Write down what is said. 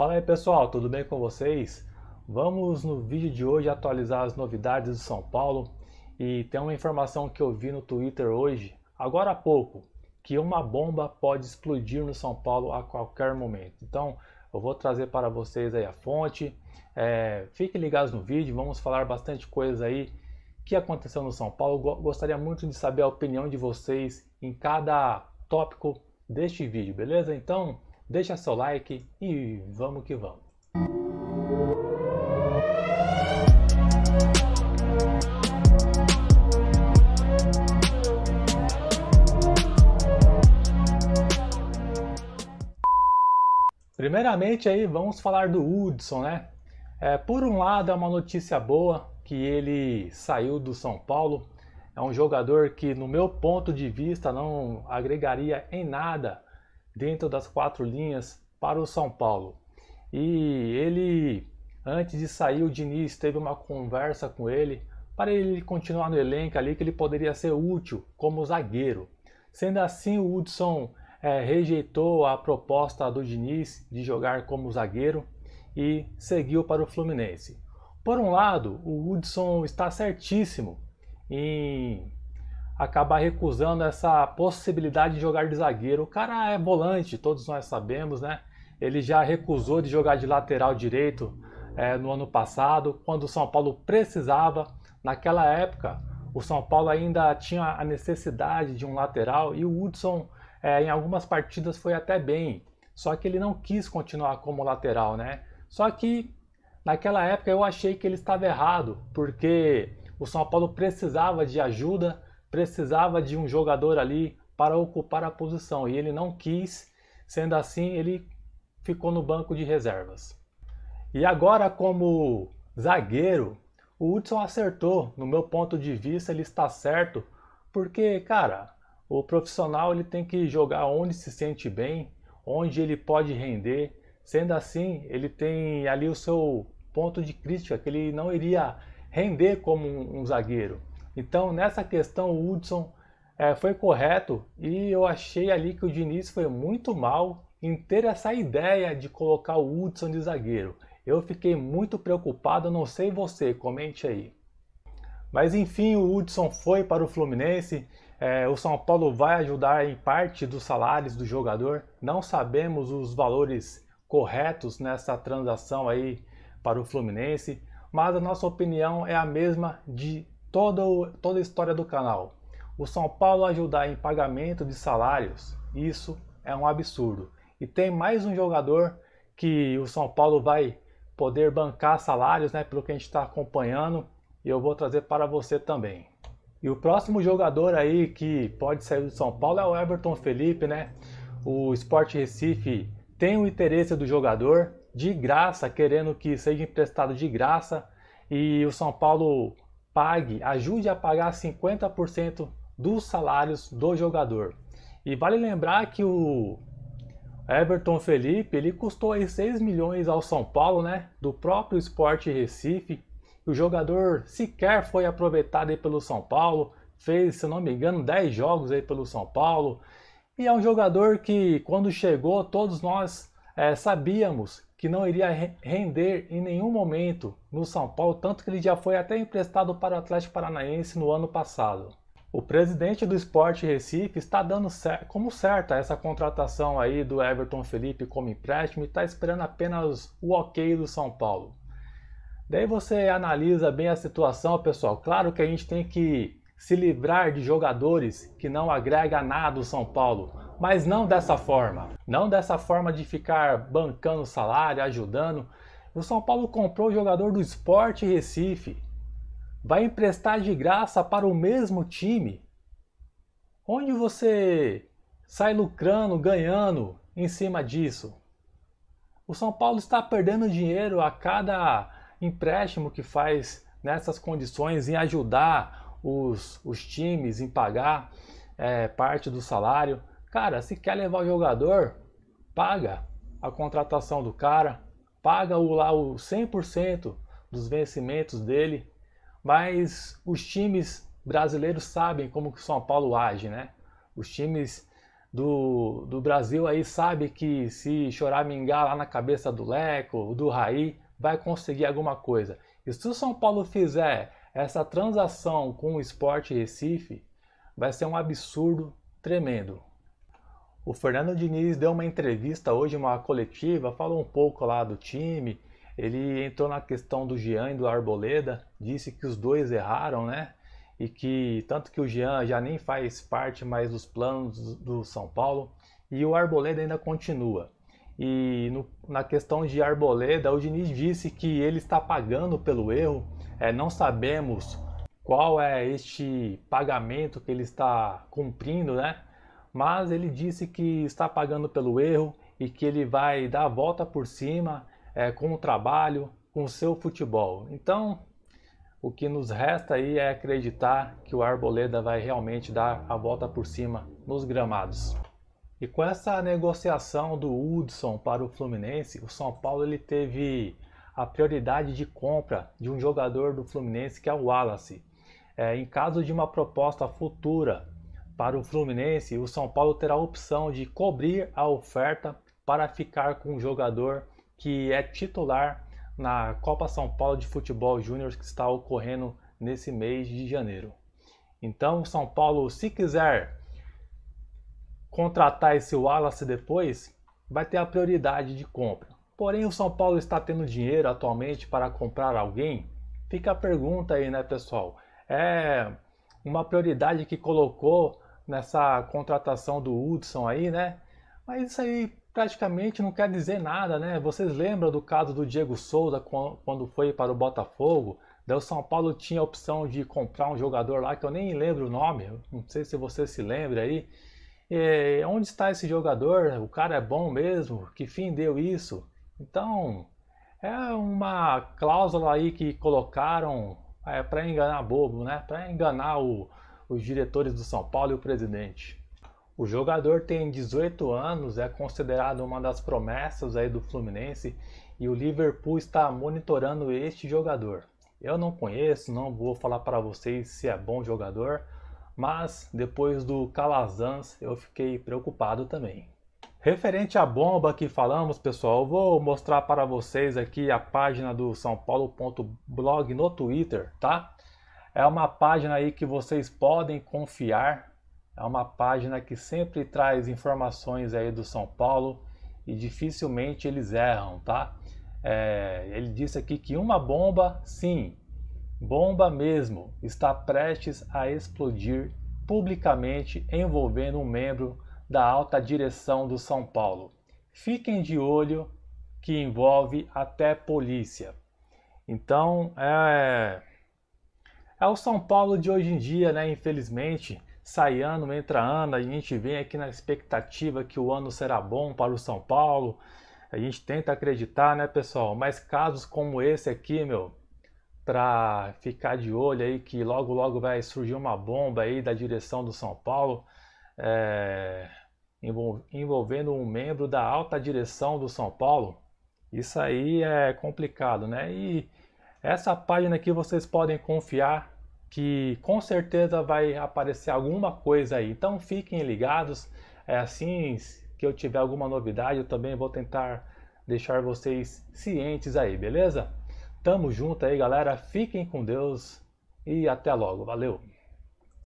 Fala aí pessoal, tudo bem com vocês? Vamos no vídeo de hoje atualizar as novidades do São Paulo e tem uma informação que eu vi no Twitter hoje, agora há pouco, que uma bomba pode explodir no São Paulo a qualquer momento. Então eu vou trazer para vocês aí a fonte, é, fiquem ligados no vídeo, vamos falar bastante coisa aí que aconteceu no São Paulo. Gostaria muito de saber a opinião de vocês em cada tópico deste vídeo, beleza? Então deixa seu like e vamos que vamos. Primeiramente aí vamos falar do Hudson, né? É, por um lado é uma notícia boa que ele saiu do São Paulo. É um jogador que, no meu ponto de vista, não agregaria em nada dentro das quatro linhas para o São Paulo. E ele, antes de sair, o Diniz teve uma conversa com ele para ele continuar no elenco ali, que ele poderia ser útil como zagueiro. Sendo assim, o Hudson é, rejeitou a proposta do Diniz de jogar como zagueiro e seguiu para o Fluminense. Por um lado, o Hudson está certíssimo em acabar recusando essa possibilidade de jogar de zagueiro. O cara é volante, todos nós sabemos, né? Ele já recusou de jogar de lateral direito é, no ano passado, quando o São Paulo precisava. Naquela época, o São Paulo ainda tinha a necessidade de um lateral e o Hudson, é, em algumas partidas, foi até bem. Só que ele não quis continuar como lateral, né? Só que naquela época eu achei que ele estava errado, porque o São Paulo precisava de ajuda precisava de um jogador ali para ocupar a posição e ele não quis, sendo assim, ele ficou no banco de reservas. E agora, como zagueiro, o Hudson acertou. No meu ponto de vista, ele está certo, porque, cara, o profissional ele tem que jogar onde se sente bem, onde ele pode render. Sendo assim, ele tem ali o seu ponto de crítica que ele não iria render como um, um zagueiro. Então, nessa questão, o Hudson é, foi correto e eu achei ali que o Diniz foi muito mal em ter essa ideia de colocar o Hudson de zagueiro. Eu fiquei muito preocupado, não sei você, comente aí. Mas enfim, o Hudson foi para o Fluminense. É, o São Paulo vai ajudar em parte dos salários do jogador. Não sabemos os valores corretos nessa transação aí para o Fluminense, mas a nossa opinião é a mesma de todo, toda a história do canal. O São Paulo ajudar em pagamento de salários, isso é um absurdo. E tem mais um jogador que o São Paulo vai poder bancar salários, né, pelo que a gente está acompanhando, e eu vou trazer para você também. E o próximo jogador aí que pode sair do São Paulo é o Everton Felipe, né? O Sport Recife tem o interesse do jogador de graça, querendo que seja emprestado de graça, e o São Paulo pague, ajude a pagar 50% dos salários do jogador. E vale lembrar que o Everton Felipe, ele custou aí 6 milhões ao São Paulo, né? Do próprio Esporte Recife. O jogador sequer foi aproveitado aí pelo São Paulo, fez, se não me engano, 10 jogos aí pelo São Paulo. E é um jogador que, quando chegou, todos nós é, sabíamos que não iria render em nenhum momento no São Paulo, tanto que ele já foi até emprestado para o Atlético Paranaense no ano passado. O presidente do Esporte Recife está dando como certa essa contratação aí do Everton Felipe como empréstimo e está esperando apenas o ok do São Paulo. Daí você analisa bem a situação, pessoal. Claro que a gente tem que se livrar de jogadores que não agrega nada o São Paulo mas não dessa forma. Não dessa forma de ficar bancando salário, ajudando. O São Paulo comprou o jogador do Esporte Recife. Vai emprestar de graça para o mesmo time. Onde você sai lucrando, ganhando em cima disso? O São Paulo está perdendo dinheiro a cada empréstimo que faz nessas condições em ajudar os, os times em pagar é, parte do salário. Cara, se quer levar o jogador, paga a contratação do cara, paga o, lá o 100% dos vencimentos dele, mas os times brasileiros sabem como que o São Paulo age, né? Os times do, do Brasil aí sabem que se chorar lá na cabeça do Leco, do Raí, vai conseguir alguma coisa. E se o São Paulo fizer essa transação com o Sport Recife, vai ser um absurdo tremendo. O Fernando Diniz deu uma entrevista hoje, uma coletiva, falou um pouco lá do time. Ele entrou na questão do Jean e do Arboleda, disse que os dois erraram, né? E que tanto que o Jean já nem faz parte mais dos planos do São Paulo e o Arboleda ainda continua. E no, na questão de Arboleda, o Diniz disse que ele está pagando pelo erro. É, não sabemos qual é este pagamento que ele está cumprindo, né? mas ele disse que está pagando pelo erro e que ele vai dar a volta por cima é, com o trabalho, com o seu futebol. Então, o que nos resta aí é acreditar que o Arboleda vai realmente dar a volta por cima nos gramados. E com essa negociação do Hudson para o Fluminense, o São Paulo ele teve a prioridade de compra de um jogador do Fluminense que é o Wallace. É, em caso de uma proposta futura para o Fluminense, o São Paulo terá a opção de cobrir a oferta para ficar com o jogador que é titular na Copa São Paulo de Futebol Júnior que está ocorrendo nesse mês de janeiro. Então, São Paulo, se quiser contratar esse Wallace depois, vai ter a prioridade de compra. Porém, o São Paulo está tendo dinheiro atualmente para comprar alguém? Fica a pergunta aí, né, pessoal? É uma prioridade que colocou nessa contratação do Hudson aí, né? Mas isso aí praticamente não quer dizer nada, né? Vocês lembram do caso do Diego Souza quando foi para o Botafogo? Daí o São Paulo tinha a opção de comprar um jogador lá que eu nem lembro o nome, não sei se você se lembra aí. E é, onde está esse jogador? O cara é bom mesmo? Que fim deu isso? Então, é uma cláusula aí que colocaram é, para enganar bobo, né? Para enganar o, os diretores do São Paulo e o presidente. O jogador tem 18 anos, é considerado uma das promessas aí do Fluminense e o Liverpool está monitorando este jogador. Eu não conheço, não vou falar para vocês se é bom jogador, mas depois do Calazans eu fiquei preocupado também. Referente à bomba que falamos, pessoal, vou mostrar para vocês aqui a página do São Paulo.blog no Twitter, tá? É uma página aí que vocês podem confiar. É uma página que sempre traz informações aí do São Paulo e dificilmente eles erram, tá? É, ele disse aqui que uma bomba, sim, bomba mesmo, está prestes a explodir publicamente envolvendo um membro da alta direção do São Paulo. Fiquem de olho que envolve até polícia. Então, é, é o São Paulo de hoje em dia, né? Infelizmente, sai ano, entra ano, a gente vem aqui na expectativa que o ano será bom para o São Paulo. A gente tenta acreditar, né, pessoal? Mas casos como esse aqui, meu, para ficar de olho aí que logo logo vai surgir uma bomba aí da direção do São Paulo é, envolvendo um membro da alta direção do São Paulo. Isso aí é complicado, né? E essa página aqui vocês podem confiar que com certeza vai aparecer alguma coisa aí. Então fiquem ligados, é assim que eu tiver alguma novidade, eu também vou tentar deixar vocês cientes aí, beleza? Tamo junto aí, galera. Fiquem com Deus e até logo. Valeu!